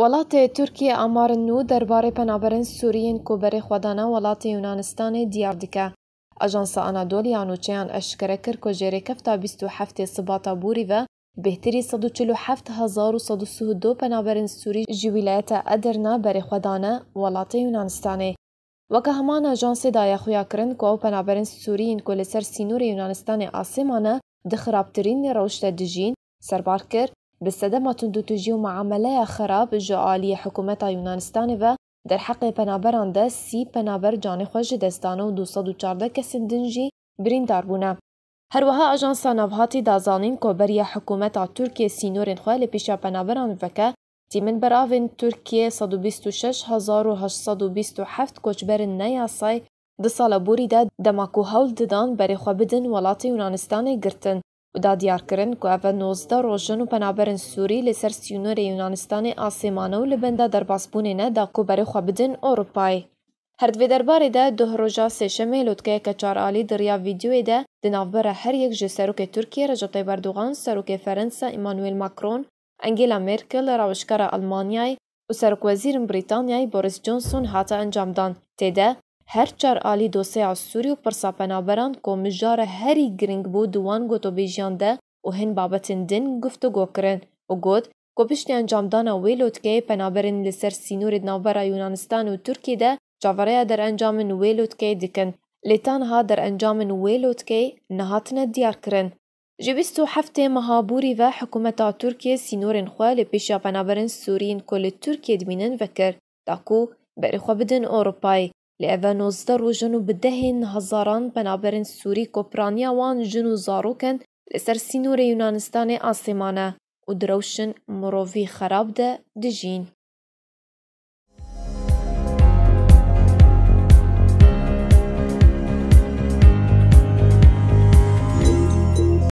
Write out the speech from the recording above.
وڵاتێ تورکیە ئامارن و دەربارەی پەنابەرن سوورین کۆبەری خوددانە وڵاتی یونانستانی دیار دیکە ئەژانسە ئەنادۆلی یانوچیان ئەشکرە کرد کۆ ژێری کەفتا 1970 سباتە بوریڤە بهتری 1970 پەنابەرن سووری ji ویلایەتە ئەدرنا بەرێخوادانە وڵاتی یونانستانی وەکە هەمان ئەژانسی دایەخویاکردن کۆ ئەو پەنابەرن سوورین کۆ لەسەر سینووری یونانستانی ئاسیمانە دخراپترین ڕەوشتە دژین سەربار کرد بالصدمة تجيو مع عملية خراب جا آلية حكومتا يونانستانيفا در حق پنابران ده سی پنابر جان خوش دستانه و چارده کس دنجی برین دار هر وها اجانسا نوهاتی دا زانین که بریا حکومتا ترکیه سینورین خواه لپیشا بنابران وکه تیمن براوین ترکیه 126827 کچبرن نیاسای ده سال بوری ده دماکو هول ددان بری خواه بدن ولاتی یونانستانه گرتن دادیارکردن کو ئەڤە نۆزدە rojên û penaberên Sûrî li ser sînorê Yunanistanê asêmane û li benda derbasbûnê ne dakûberê xwe bidin Ewropayê. Herdvê derbarê de duh roja sêşemê lotkeyeke çaralî diriya vîdyoyê de di navbera her yek ji serokê Tirkiye Recep Tayyip Erdogan, serokê Ferensa Emmanuel Macron, Angela Merkel, rawişkara Almanyayê û serokwezîrên Brîtanyayê Boris Johnson hata encamdan. Têde هەر چار عالی دۆسەیا سووری و پرسا پەنابەران کۆمژارە هەری گرنگ بوو دووان گۆتۆبێژیاندە û hin babetên din guftûgo kirin û got ku piştîyan camdana wê lotkeyê penaberên li ser sînorê navbera Yunanistan û Tirkiyê de cavereya derencamên wê lotkeyê dikin. Lêtan ha derencamên wê lotkeyê nehatine diyar kirin. Ji bîst û heftê mehaborî ve hikûmeta Tirkiye sînorên xwe li pêşiya penaberên Sûriyên ku li Tirkiyê dimînin vekir, ta ku berê xwe bidin Ewropayê. لێڤەنۆزدە ڕۆژن و بدەهێن هەزاران پەنابەرن سووری کۆپرانیاوان ژن و زارۆکن لەسەر سینوورە یونانستانی ئاسیمانە و درەوشن مرۆڤی خەرابدە دژین